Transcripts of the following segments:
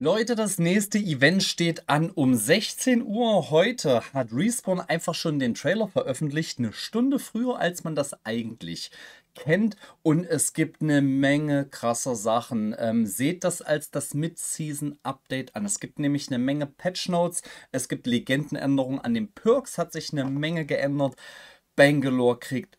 Leute, das nächste Event steht an um 16 Uhr heute. Hat Respawn einfach schon den Trailer veröffentlicht, eine Stunde früher, als man das eigentlich kennt. Und es gibt eine Menge krasser Sachen. Ähm, seht das als das Mid-Season-Update an. Es gibt nämlich eine Menge Patch-Notes, es gibt Legendenänderungen an den Perks, hat sich eine Menge geändert. Bangalore kriegt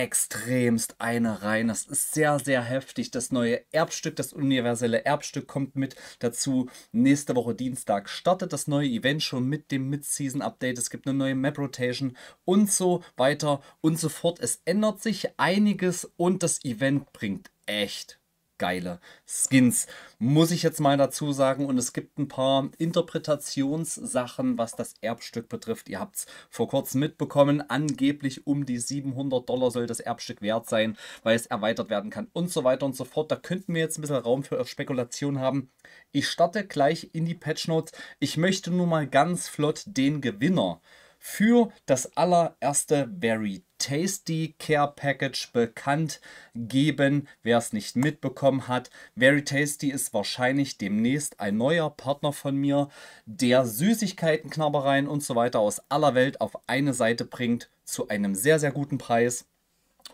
extremst eine rein. Das ist sehr, sehr heftig. Das neue Erbstück, das universelle Erbstück kommt mit dazu. Nächste Woche Dienstag startet das neue Event schon mit dem Mid-Season-Update. Es gibt eine neue Map-Rotation und so weiter und so fort. Es ändert sich einiges und das Event bringt echt geile Skins, muss ich jetzt mal dazu sagen. Und es gibt ein paar Interpretationssachen, was das Erbstück betrifft. Ihr habt es vor kurzem mitbekommen. Angeblich um die 700 Dollar soll das Erbstück wert sein, weil es erweitert werden kann und so weiter und so fort. Da könnten wir jetzt ein bisschen Raum für Spekulation haben. Ich starte gleich in die Patch Notes. Ich möchte nur mal ganz flott den Gewinner für das allererste Very Tasty Care Package bekannt geben. Wer es nicht mitbekommen hat, Very Tasty ist wahrscheinlich demnächst ein neuer Partner von mir, der Süßigkeiten, Knabbereien und so weiter aus aller Welt auf eine Seite bringt zu einem sehr, sehr guten Preis.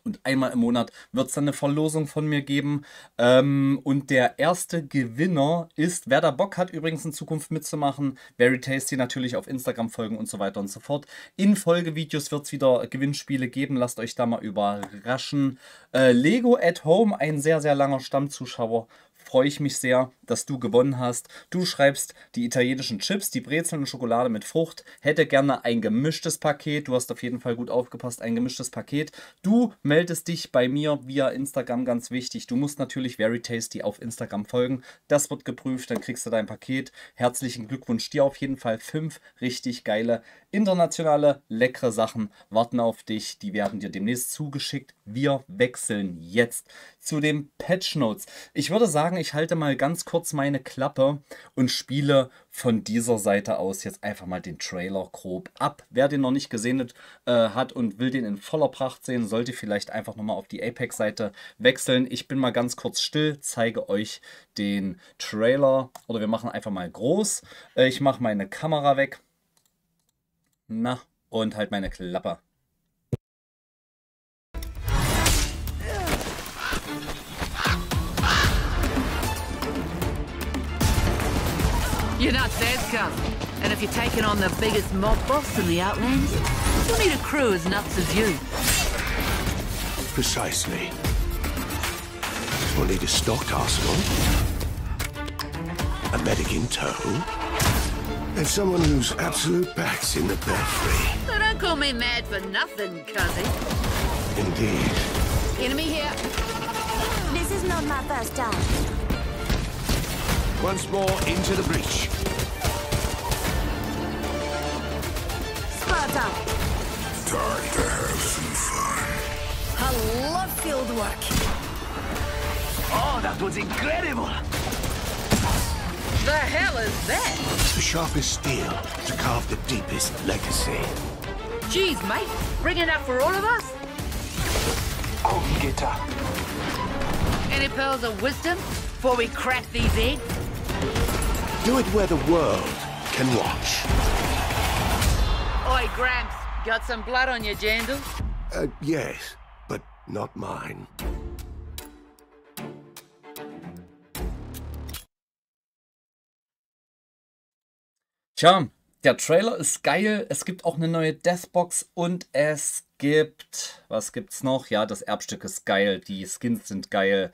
Und einmal im Monat wird es dann eine Verlosung von mir geben. Ähm, und der erste Gewinner ist, wer da Bock hat, übrigens in Zukunft mitzumachen, Very Tasty natürlich auf Instagram folgen und so weiter und so fort. In Folgevideos wird es wieder Gewinnspiele geben. Lasst euch da mal überraschen. Äh, Lego at Home, ein sehr, sehr langer Stammzuschauer freue ich mich sehr, dass du gewonnen hast. Du schreibst die italienischen Chips, die Brezeln und Schokolade mit Frucht. Hätte gerne ein gemischtes Paket. Du hast auf jeden Fall gut aufgepasst, ein gemischtes Paket. Du meldest dich bei mir via Instagram, ganz wichtig. Du musst natürlich Very Tasty auf Instagram folgen. Das wird geprüft, dann kriegst du dein Paket. Herzlichen Glückwunsch dir auf jeden Fall. Fünf richtig geile internationale leckere Sachen warten auf dich. Die werden dir demnächst zugeschickt. Wir wechseln jetzt zu den Patch Notes. Ich würde sagen, sagen, ich halte mal ganz kurz meine Klappe und spiele von dieser Seite aus jetzt einfach mal den Trailer grob ab. Wer den noch nicht gesehen hat, äh, hat und will den in voller Pracht sehen, sollte vielleicht einfach nochmal auf die Apex-Seite wechseln. Ich bin mal ganz kurz still, zeige euch den Trailer oder wir machen einfach mal groß. Äh, ich mache meine Kamera weg. Na, und halt meine Klappe. You're not Dad's cousin. And if you're taking on the biggest mob boss in the Outlands, you'll need a crew as nuts as you. Precisely. We'll need a stocked arsenal, a medic in tow, and someone who's absolute backs in the belfry. So don't call me mad for nothing, cousin. Indeed. Enemy here. This is not my first time. Once more into the breach. Sparta! Time to have some fun. I love field work. Oh, that was incredible! The hell is that? The sharpest steel to carve the deepest legacy. Jeez, mate. Bringing up for all of us? Oh, get up. Any pearls of wisdom before we crack these eggs? Do it where the world can watch. Oi, Gramps, got some blood on your jandal? Uh, yes, but not mine. Tja, der Trailer ist geil. Es gibt auch eine neue Deathbox und es gibt. Was gibt's noch? Ja, das Erbstück ist geil. Die Skins sind geil.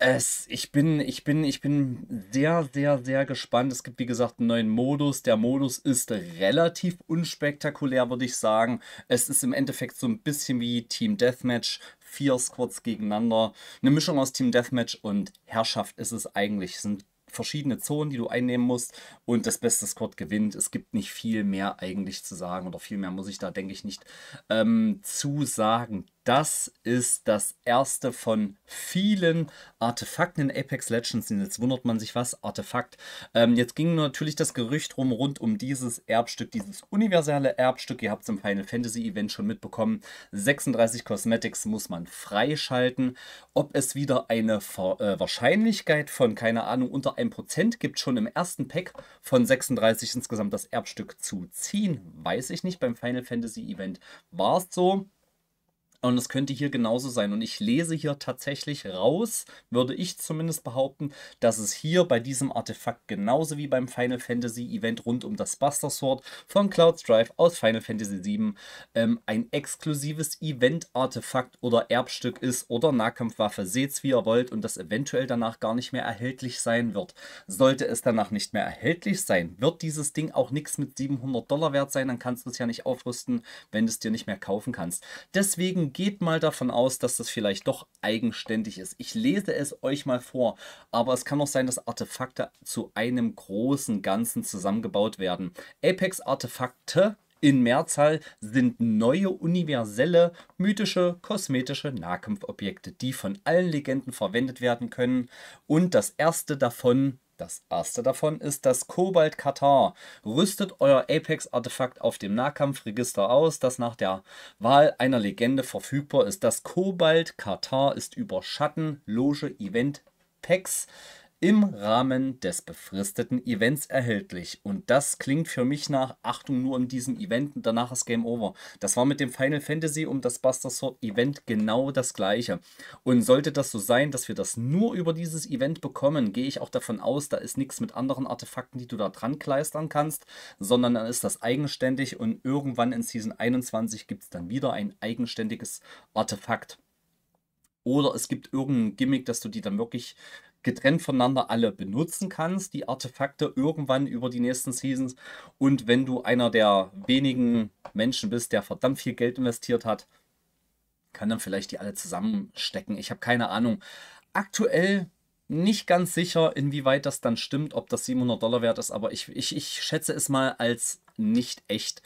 Es, ich bin, ich bin, ich bin sehr, sehr, sehr gespannt. Es gibt, wie gesagt, einen neuen Modus. Der Modus ist relativ unspektakulär, würde ich sagen. Es ist im Endeffekt so ein bisschen wie Team Deathmatch. Vier Squads gegeneinander. Eine Mischung aus Team Deathmatch und Herrschaft ist es eigentlich. Es sind verschiedene Zonen, die du einnehmen musst und das beste Squad gewinnt. Es gibt nicht viel mehr eigentlich zu sagen oder viel mehr muss ich da, denke ich, nicht ähm, zu sagen. Das ist das erste von vielen Artefakten in Apex Legends. Jetzt wundert man sich, was Artefakt. Ähm, jetzt ging natürlich das Gerücht rum rund um dieses Erbstück, dieses universelle Erbstück. Ihr habt es im Final Fantasy Event schon mitbekommen. 36 Cosmetics muss man freischalten. Ob es wieder eine Ver äh, Wahrscheinlichkeit von, keine Ahnung, unter 1% gibt, schon im ersten Pack von 36 insgesamt das Erbstück zu ziehen, weiß ich nicht. Beim Final Fantasy Event war es so. Und es könnte hier genauso sein. Und ich lese hier tatsächlich raus, würde ich zumindest behaupten, dass es hier bei diesem Artefakt genauso wie beim Final Fantasy Event rund um das Buster Sword von Cloud Drive aus Final Fantasy VII ähm, ein exklusives Event-Artefakt oder Erbstück ist oder Nahkampfwaffe. Seht's wie ihr wollt und das eventuell danach gar nicht mehr erhältlich sein wird. Sollte es danach nicht mehr erhältlich sein, wird dieses Ding auch nichts mit 700 Dollar wert sein. Dann kannst du es ja nicht aufrüsten, wenn du es dir nicht mehr kaufen kannst. Deswegen geht mal davon aus, dass das vielleicht doch eigenständig ist. Ich lese es euch mal vor, aber es kann auch sein, dass Artefakte zu einem großen Ganzen zusammengebaut werden. Apex-Artefakte in Mehrzahl sind neue universelle, mythische, kosmetische Nahkampfobjekte, die von allen Legenden verwendet werden können. Und das erste davon das erste davon ist das Kobalt Katar. Rüstet euer Apex-Artefakt auf dem Nahkampfregister aus, das nach der Wahl einer Legende verfügbar ist. Das Kobalt Katar ist über Schatten, Loge, Event, Packs im Rahmen des befristeten Events erhältlich. Und das klingt für mich nach, Achtung, nur in diesem Event und danach ist Game Over. Das war mit dem Final Fantasy um das Buster Sword Event genau das gleiche. Und sollte das so sein, dass wir das nur über dieses Event bekommen, gehe ich auch davon aus, da ist nichts mit anderen Artefakten, die du da dran kleistern kannst, sondern dann ist das eigenständig und irgendwann in Season 21 gibt es dann wieder ein eigenständiges Artefakt. Oder es gibt irgendein Gimmick, dass du die dann wirklich getrennt voneinander alle benutzen kannst, die Artefakte irgendwann über die nächsten Seasons. Und wenn du einer der wenigen Menschen bist, der verdammt viel Geld investiert hat, kann dann vielleicht die alle zusammenstecken. Ich habe keine Ahnung. Aktuell nicht ganz sicher, inwieweit das dann stimmt, ob das 700 Dollar wert ist, aber ich, ich, ich schätze es mal als nicht echt.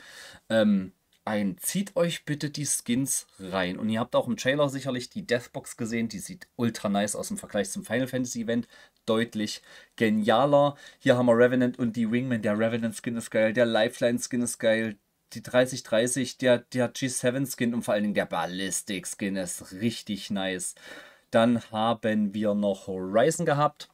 Ähm, ein. Zieht euch bitte die Skins rein. Und ihr habt auch im Trailer sicherlich die Deathbox gesehen. Die sieht ultra nice aus im Vergleich zum Final Fantasy Event. Deutlich genialer. Hier haben wir Revenant und die Wingman. Der Revenant Skin ist geil. Der Lifeline Skin ist geil. Die 3030, der, der G7 Skin und vor allen Dingen der Ballistic Skin ist richtig nice. Dann haben wir noch Horizon gehabt.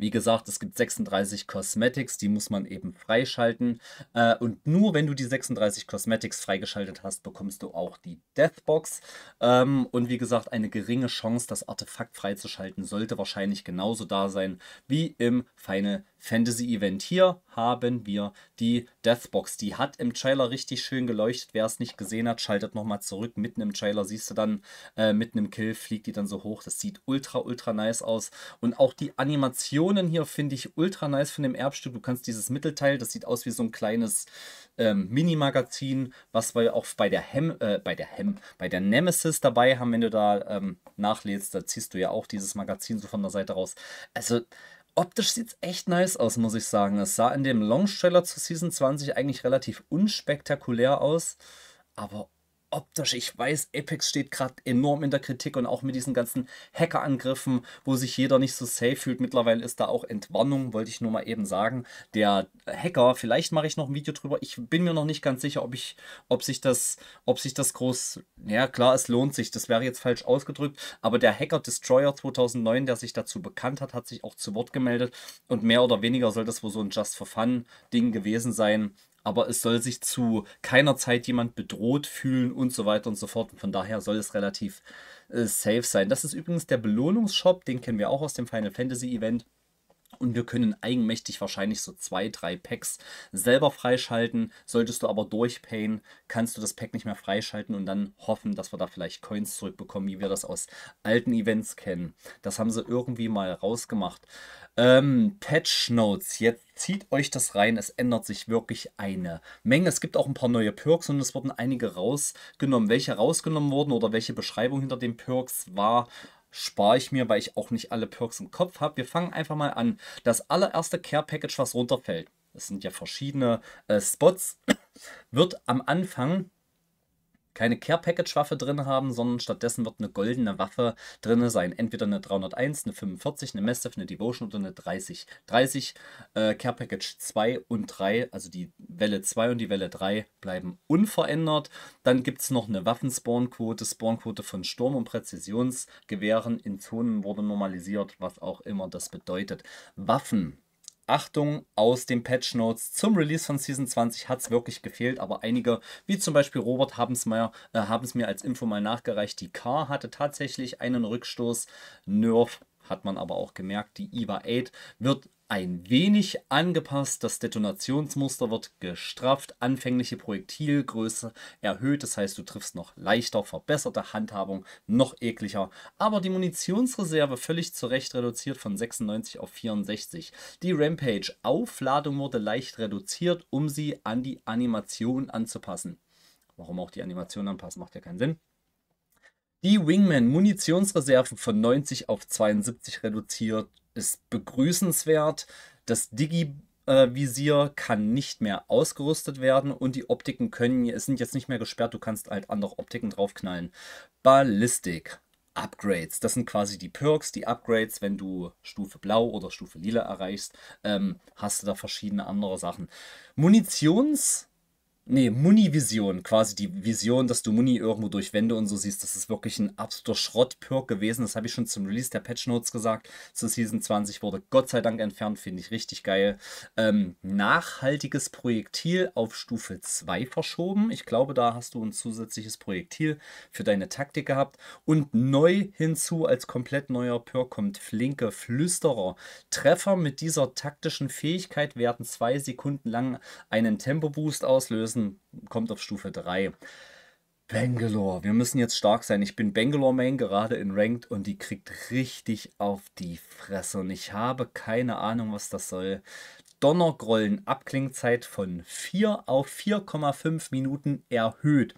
Wie gesagt, es gibt 36 Cosmetics, die muss man eben freischalten. Äh, und nur wenn du die 36 Cosmetics freigeschaltet hast, bekommst du auch die Deathbox. Ähm, und wie gesagt, eine geringe Chance, das Artefakt freizuschalten, sollte wahrscheinlich genauso da sein wie im Final Fantasy Event hier haben wir die Deathbox. Die hat im Trailer richtig schön geleuchtet. Wer es nicht gesehen hat, schaltet nochmal zurück. Mitten im Trailer siehst du dann, äh, mitten im Kill fliegt die dann so hoch. Das sieht ultra, ultra nice aus. Und auch die Animationen hier finde ich ultra nice von dem Erbstück. Du kannst dieses Mittelteil, das sieht aus wie so ein kleines ähm, Mini-Magazin, was wir auch bei der Hem, äh, bei der Hem, bei der Nemesis dabei haben, wenn du da ähm, nachlädst, da ziehst du ja auch dieses Magazin so von der Seite raus. Also Optisch sieht es echt nice aus, muss ich sagen. Es sah in dem Longstrailer zu Season 20 eigentlich relativ unspektakulär aus, aber optisch, ich weiß, Apex steht gerade enorm in der Kritik und auch mit diesen ganzen Hackerangriffen, wo sich jeder nicht so safe fühlt. Mittlerweile ist da auch Entwarnung, wollte ich nur mal eben sagen. Der Hacker, vielleicht mache ich noch ein Video drüber. Ich bin mir noch nicht ganz sicher, ob ich, ob sich das, ob sich das groß, ja klar, es lohnt sich. Das wäre jetzt falsch ausgedrückt, aber der Hacker Destroyer 2009, der sich dazu bekannt hat, hat sich auch zu Wort gemeldet und mehr oder weniger soll das wohl so ein Just for Fun Ding gewesen sein aber es soll sich zu keiner Zeit jemand bedroht fühlen und so weiter und so fort. Und von daher soll es relativ äh, safe sein. Das ist übrigens der Belohnungsshop, den kennen wir auch aus dem Final Fantasy Event. Und wir können eigenmächtig wahrscheinlich so zwei, drei Packs selber freischalten. Solltest du aber durchpayen, kannst du das Pack nicht mehr freischalten und dann hoffen, dass wir da vielleicht Coins zurückbekommen, wie wir das aus alten Events kennen. Das haben sie irgendwie mal rausgemacht. Ähm, Patch Notes. Jetzt zieht euch das rein. Es ändert sich wirklich eine Menge. Es gibt auch ein paar neue Perks und es wurden einige rausgenommen. Welche rausgenommen wurden oder welche Beschreibung hinter den Perks war, spare ich mir, weil ich auch nicht alle Perks im Kopf habe. Wir fangen einfach mal an. Das allererste Care Package, was runterfällt, es sind ja verschiedene äh, Spots, wird am Anfang keine Care-Package-Waffe drin haben, sondern stattdessen wird eine goldene Waffe drin sein. Entweder eine 301, eine 45, eine Mastiff, eine Devotion oder eine 30. 30 äh, Care-Package 2 und 3, also die Welle 2 und die Welle 3 bleiben unverändert. Dann gibt es noch eine Waffenspawnquote, Spawnquote von Sturm- und Präzisionsgewehren in Zonen wurde normalisiert, was auch immer das bedeutet. Waffen Achtung, aus den Patch Notes zum Release von Season 20 hat es wirklich gefehlt, aber einige, wie zum Beispiel Robert, haben es mir, äh, mir als Info mal nachgereicht. Die Car hatte tatsächlich einen Rückstoß-Nerf hat man aber auch gemerkt, die IVA 8 wird ein wenig angepasst, das Detonationsmuster wird gestrafft, anfängliche Projektilgröße erhöht, das heißt du triffst noch leichter, verbesserte Handhabung, noch ekliger, aber die Munitionsreserve völlig zu Recht reduziert von 96 auf 64. Die Rampage Aufladung wurde leicht reduziert, um sie an die Animation anzupassen. Warum auch die Animation anpassen, macht ja keinen Sinn. Die Wingman-Munitionsreserve von 90 auf 72 reduziert ist begrüßenswert. Das Digi Visier kann nicht mehr ausgerüstet werden und die Optiken können, sind jetzt nicht mehr gesperrt, du kannst halt andere Optiken draufknallen. Ballistik. Upgrades. Das sind quasi die Perks, die Upgrades, wenn du Stufe Blau oder Stufe Lila erreichst, ähm, hast du da verschiedene andere Sachen. Munitions Nee, Muni-Vision, quasi die Vision, dass du Muni irgendwo durch Wände und so siehst, das ist wirklich ein absoluter Schrottpirk gewesen. Das habe ich schon zum Release der Patch Notes gesagt. Zur Season 20 wurde Gott sei Dank entfernt, finde ich richtig geil. Ähm, nachhaltiges Projektil auf Stufe 2 verschoben. Ich glaube, da hast du ein zusätzliches Projektil für deine Taktik gehabt. Und neu hinzu als komplett neuer Perk kommt flinke Flüsterer. Treffer mit dieser taktischen Fähigkeit werden zwei Sekunden lang einen Tempo-Boost auslösen Jackson kommt auf Stufe 3. Bangalore, wir müssen jetzt stark sein. Ich bin Bangalore-Main gerade in Ranked und die kriegt richtig auf die Fresse. Und ich habe keine Ahnung, was das soll. Donnergrollen, Abklingzeit von 4 auf 4,5 Minuten erhöht.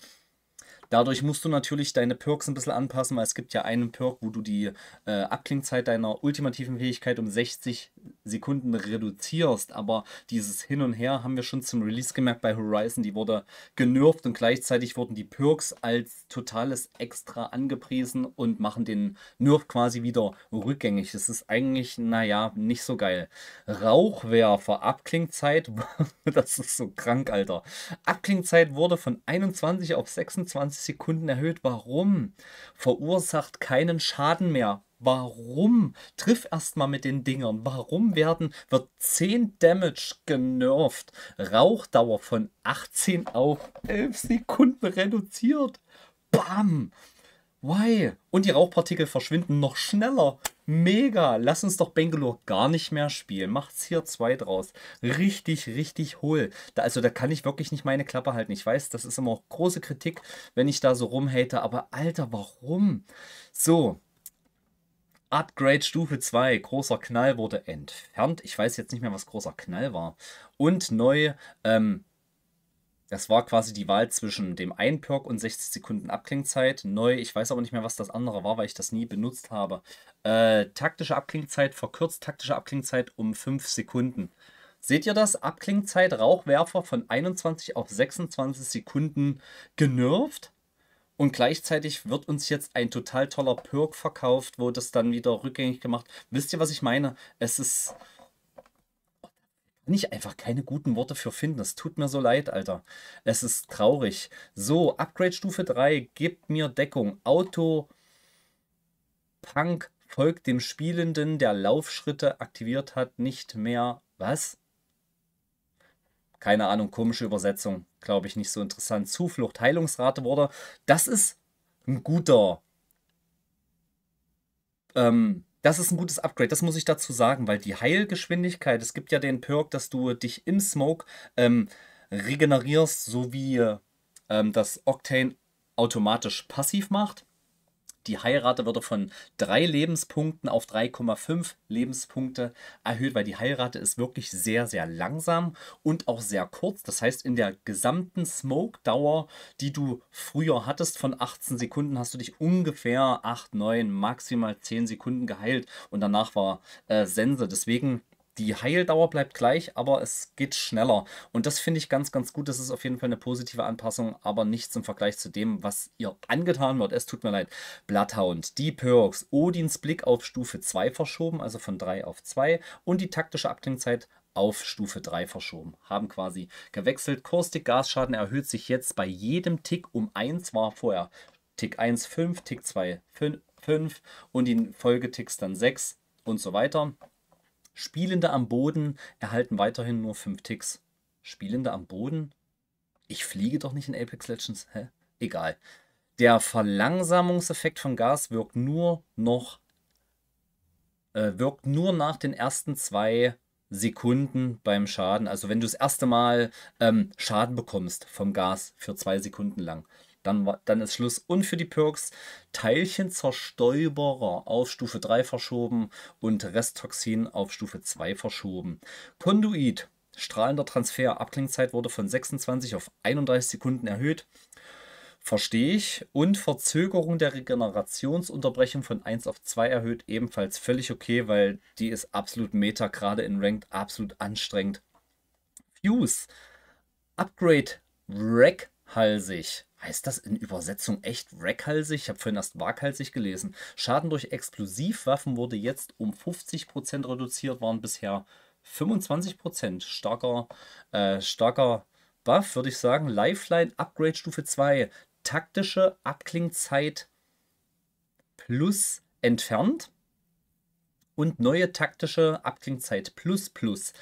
Dadurch musst du natürlich deine Perks ein bisschen anpassen, weil es gibt ja einen Perk, wo du die äh, Abklingzeit deiner ultimativen Fähigkeit um 60 Sekunden reduzierst. Aber dieses Hin und Her haben wir schon zum Release gemerkt bei Horizon. Die wurde genervt und gleichzeitig wurden die Perks als totales Extra angepriesen und machen den Nerf quasi wieder rückgängig. Das ist eigentlich, naja, nicht so geil. Rauchwerfer, Abklingzeit, das ist so krank, Alter. Abklingzeit wurde von 21 auf 26 30 Sekunden erhöht. Warum? Verursacht keinen Schaden mehr. Warum? Triff erstmal mit den Dingern. Warum werden, wird 10 Damage genervt? Rauchdauer von 18 auf 11 Sekunden reduziert. Bam! Why? Und die Rauchpartikel verschwinden noch schneller. Mega. Lass uns doch Bangalore gar nicht mehr spielen. Macht's hier zwei draus. Richtig, richtig hohl. Da, also da kann ich wirklich nicht meine Klappe halten. Ich weiß, das ist immer auch große Kritik, wenn ich da so rumhate. Aber Alter, warum? So. Upgrade Stufe 2, großer Knall wurde entfernt. Ich weiß jetzt nicht mehr, was großer Knall war. Und neu, ähm, das war quasi die Wahl zwischen dem einen Perk und 60 Sekunden Abklingzeit. Neu, ich weiß aber nicht mehr, was das andere war, weil ich das nie benutzt habe. Äh, taktische Abklingzeit, verkürzt taktische Abklingzeit um 5 Sekunden. Seht ihr das? Abklingzeit Rauchwerfer von 21 auf 26 Sekunden genervt. Und gleichzeitig wird uns jetzt ein total toller Perk verkauft, wo das dann wieder rückgängig gemacht. Wisst ihr, was ich meine? Es ist kann ich einfach keine guten Worte für finden. Es tut mir so leid, Alter. Es ist traurig. So, Upgrade Stufe 3, gibt mir Deckung. Auto Punk folgt dem Spielenden, der Laufschritte aktiviert hat, nicht mehr. Was? Keine Ahnung, komische Übersetzung. Glaube ich nicht so interessant. Zuflucht, Heilungsrate wurde. Das ist ein guter. Ähm, das ist ein gutes Upgrade, das muss ich dazu sagen, weil die Heilgeschwindigkeit, es gibt ja den Perk, dass du dich im Smoke ähm, regenerierst, sowie ähm, das Octane automatisch passiv macht die Heirate würde von drei Lebenspunkten auf 3,5 Lebenspunkte erhöht, weil die Heirate ist wirklich sehr, sehr langsam und auch sehr kurz. Das heißt, in der gesamten Smoke-Dauer, die du früher hattest von 18 Sekunden, hast du dich ungefähr 8, 9, maximal 10 Sekunden geheilt und danach war äh, Sense. Deswegen die Heildauer bleibt gleich, aber es geht schneller. Und das finde ich ganz, ganz gut. Das ist auf jeden Fall eine positive Anpassung, aber nichts im Vergleich zu dem, was ihr angetan wird. Es tut mir leid. Bloodhound, die Perks, Odins Blick auf Stufe 2 verschoben, also von 3 auf 2 und die taktische Abklingzeit auf Stufe 3 verschoben, haben quasi gewechselt. Kurstik Gasschaden erhöht sich jetzt bei jedem Tick um 1, war vorher Tick 1 5, Tick 2 5, 5 und in Folgeticks dann 6 und so weiter. Spielende am Boden erhalten weiterhin nur 5 Ticks. Spielende am Boden? Ich fliege doch nicht in Apex Legends. Hä? Egal. Der Verlangsamungseffekt von Gas wirkt nur noch. Äh, wirkt nur nach den ersten zwei Sekunden beim Schaden. Also wenn du das erste Mal ähm, Schaden bekommst vom Gas für zwei Sekunden lang, dann, dann ist Schluss. Und für die Perks Teilchenzerstäuberer auf Stufe 3 verschoben und Resttoxin auf Stufe 2 verschoben. Konduit, strahlender Transfer, Abklingzeit wurde von 26 auf 31 Sekunden erhöht. Verstehe ich. Und Verzögerung der Regenerationsunterbrechung von 1 auf 2 erhöht, ebenfalls völlig okay, weil die ist absolut meta, gerade in Ranked, absolut anstrengend. Fuse, Upgrade, Rack halsig. Heißt das in Übersetzung echt wreckhalsig? Ich habe vorhin erst waghalsig gelesen. Schaden durch Explosivwaffen wurde jetzt um 50% reduziert, waren bisher 25%. Starker, äh, starker Buff, würde ich sagen. Lifeline Upgrade Stufe 2. Taktische Abklingzeit plus entfernt. Und neue taktische Abklingzeit plus plus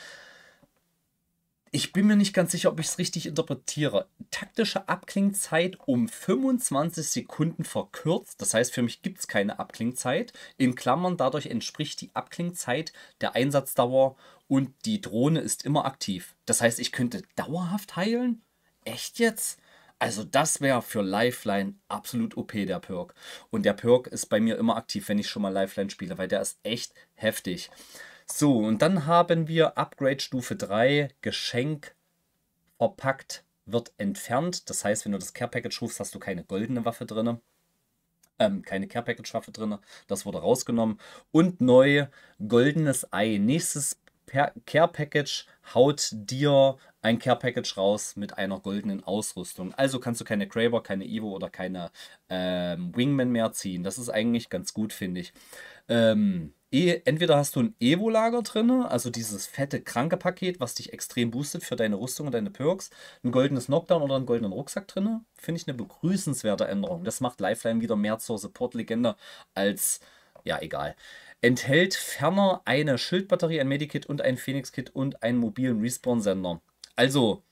ich bin mir nicht ganz sicher, ob ich es richtig interpretiere. Taktische Abklingzeit um 25 Sekunden verkürzt. Das heißt, für mich gibt es keine Abklingzeit. In Klammern, dadurch entspricht die Abklingzeit der Einsatzdauer und die Drohne ist immer aktiv. Das heißt, ich könnte dauerhaft heilen? Echt jetzt? Also das wäre für Lifeline absolut OP, der Perk. Und der Perk ist bei mir immer aktiv, wenn ich schon mal Lifeline spiele, weil der ist echt heftig. So, und dann haben wir Upgrade Stufe 3, Geschenk verpackt wird entfernt. Das heißt, wenn du das Care Package rufst, hast du keine goldene Waffe drin. Ähm, keine Care Package Waffe drin. Das wurde rausgenommen. Und neu goldenes Ei. Nächstes per Care Package haut dir ein Care Package raus mit einer goldenen Ausrüstung. Also kannst du keine Graber, keine Evo oder keine ähm, Wingman mehr ziehen. Das ist eigentlich ganz gut, finde ich. Ähm, E, entweder hast du ein Evo-Lager drin, also dieses fette kranke Paket, was dich extrem boostet für deine Rüstung und deine Perks, ein goldenes Knockdown oder einen goldenen Rucksack drin, finde ich eine begrüßenswerte Änderung. Das macht Lifeline wieder mehr zur Support-Legende als, ja, egal. Enthält ferner eine Schildbatterie, ein Medikit und ein Phoenix-Kit und einen mobilen Respawn-Sender. Also,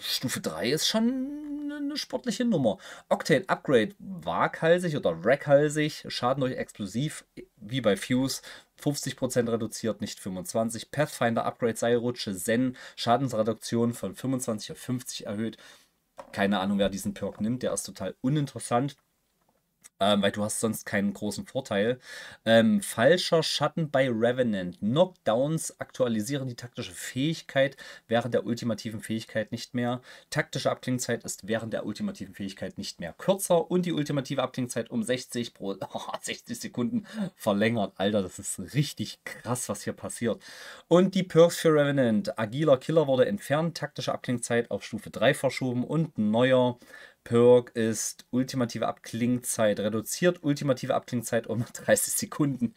Stufe 3 ist schon eine ne sportliche Nummer. Octane Upgrade waghalsig oder wreckhalsig, Schaden durch Explosiv, wie bei Fuse, 50% reduziert, nicht 25. Pathfinder Upgrade Seilrutsche, Zen, Schadensreduktion von 25 auf 50 erhöht. Keine Ahnung, wer diesen Perk nimmt, der ist total uninteressant ähm, weil du hast sonst keinen großen Vorteil. Ähm, falscher Schatten bei Revenant. Knockdowns aktualisieren die taktische Fähigkeit während der ultimativen Fähigkeit nicht mehr. Taktische Abklingzeit ist während der ultimativen Fähigkeit nicht mehr kürzer und die ultimative Abklingzeit um 60, pro, 60 Sekunden verlängert. Alter, das ist richtig krass, was hier passiert. Und die Perks für Revenant. Agiler Killer wurde entfernt, taktische Abklingzeit auf Stufe 3 verschoben und neuer Perk ist ultimative Abklingzeit. Reduziert ultimative Abklingzeit um 30 Sekunden.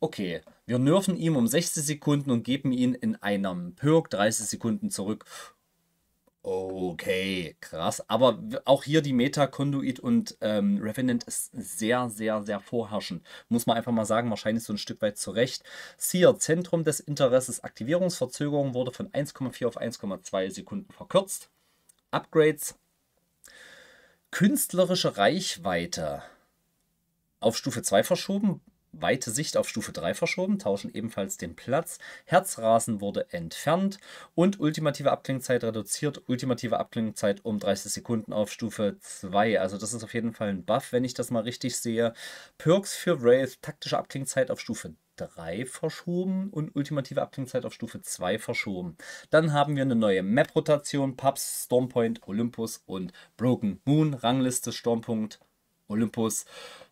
Okay, wir nerven ihm um 60 Sekunden und geben ihn in einem Perk 30 Sekunden zurück. Okay, krass. Aber auch hier die Meta, Conduit und ähm, Revenant ist sehr, sehr, sehr vorherrschend. Muss man einfach mal sagen, wahrscheinlich so ein Stück weit zurecht. Seer, Zentrum des Interesses, Aktivierungsverzögerung wurde von 1,4 auf 1,2 Sekunden verkürzt. Upgrades, künstlerische Reichweite auf Stufe 2 verschoben, weite Sicht auf Stufe 3 verschoben, tauschen ebenfalls den Platz. Herzrasen wurde entfernt und ultimative Abklingzeit reduziert. Ultimative Abklingzeit um 30 Sekunden auf Stufe 2. Also das ist auf jeden Fall ein Buff, wenn ich das mal richtig sehe. Perks für Wraith, taktische Abklingzeit auf Stufe 3. 3 verschoben und ultimative Abklingzeit auf Stufe 2 verschoben. Dann haben wir eine neue Map-Rotation, Pubs, Stormpoint, Olympus und Broken Moon, Rangliste, Stormpunkt, Olympus.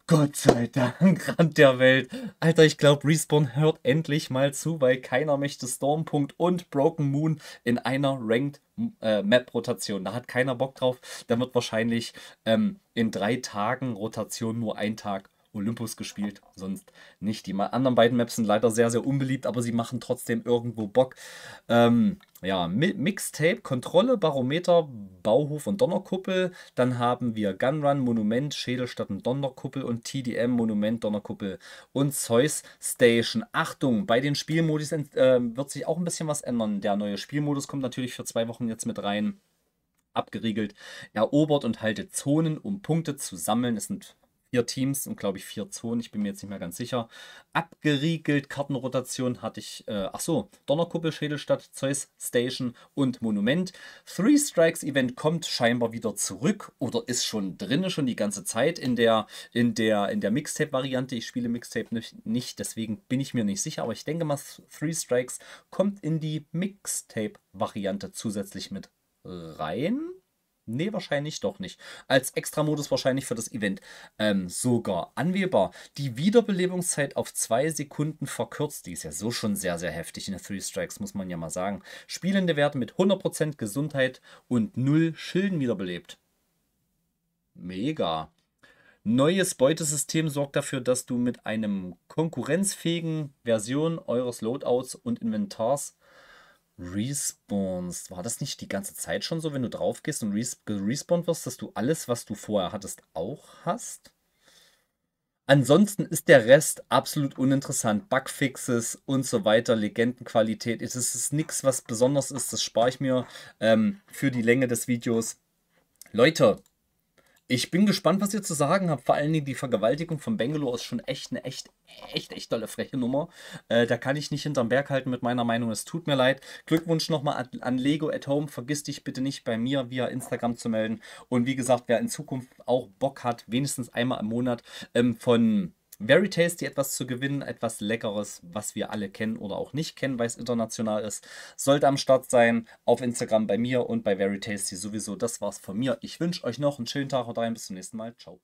Gott sei Dank, Rand der Welt. Alter, ich glaube, Respawn hört endlich mal zu, weil keiner möchte Stormpunkt und Broken Moon in einer Ranked äh, Map-Rotation. Da hat keiner Bock drauf. Da wird wahrscheinlich ähm, in drei Tagen Rotation nur ein Tag Olympus gespielt, sonst nicht. Die anderen beiden Maps sind leider sehr, sehr unbeliebt, aber sie machen trotzdem irgendwo Bock. Ähm, ja, Mi Mixtape, Kontrolle, Barometer, Bauhof und Donnerkuppel. Dann haben wir Gunrun, Monument, Schädelstadt und Donnerkuppel und TDM, Monument, Donnerkuppel und Zeus Station. Achtung, bei den Spielmodis äh, wird sich auch ein bisschen was ändern. Der neue Spielmodus kommt natürlich für zwei Wochen jetzt mit rein abgeriegelt, erobert und haltet Zonen, um Punkte zu sammeln. Es sind vier Teams und glaube ich vier Zonen, ich bin mir jetzt nicht mehr ganz sicher, abgeriegelt. Kartenrotation hatte ich, äh, ach so, Donnerkuppel, Schädelstadt, Zeus Station und Monument. Three Strikes Event kommt scheinbar wieder zurück oder ist schon drin, schon die ganze Zeit in der, in der, in der Mixtape-Variante. Ich spiele Mixtape nicht, nicht, deswegen bin ich mir nicht sicher, aber ich denke mal, Three Strikes kommt in die Mixtape-Variante zusätzlich mit rein. Nee, wahrscheinlich doch nicht. Als Extra-Modus wahrscheinlich für das Event ähm, sogar anwählbar. Die Wiederbelebungszeit auf zwei Sekunden verkürzt. Die ist ja so schon sehr, sehr heftig in der Three Strikes, muss man ja mal sagen. Spielende werden mit 100% Gesundheit und 0 Schilden wiederbelebt. Mega. Neues Beutesystem sorgt dafür, dass du mit einem konkurrenzfähigen Version eures Loadouts und Inventars respawnst. War das nicht die ganze Zeit schon so, wenn du drauf gehst und res respawnt wirst, dass du alles, was du vorher hattest, auch hast? Ansonsten ist der Rest absolut uninteressant. Bugfixes und so weiter, Legendenqualität. Es ist nichts, was besonders ist. Das spare ich mir ähm, für die Länge des Videos. Leute, ich bin gespannt, was ihr zu sagen habt. Vor allen Dingen die Vergewaltigung von Bangalore ist schon echt eine echt, echt, echt tolle freche Nummer. Äh, da kann ich nicht hinterm Berg halten mit meiner Meinung. Es tut mir leid. Glückwunsch nochmal an, an, Lego at Home. Vergiss dich bitte nicht bei mir via Instagram zu melden. Und wie gesagt, wer in Zukunft auch Bock hat, wenigstens einmal im Monat ähm, von Very Tasty etwas zu gewinnen, etwas Leckeres, was wir alle kennen oder auch nicht kennen, weil es international ist. Sollte am Start sein auf Instagram bei mir und bei Very Tasty sowieso. Das war's von mir. Ich wünsche euch noch einen schönen Tag und rein. Bis zum nächsten Mal. Ciao.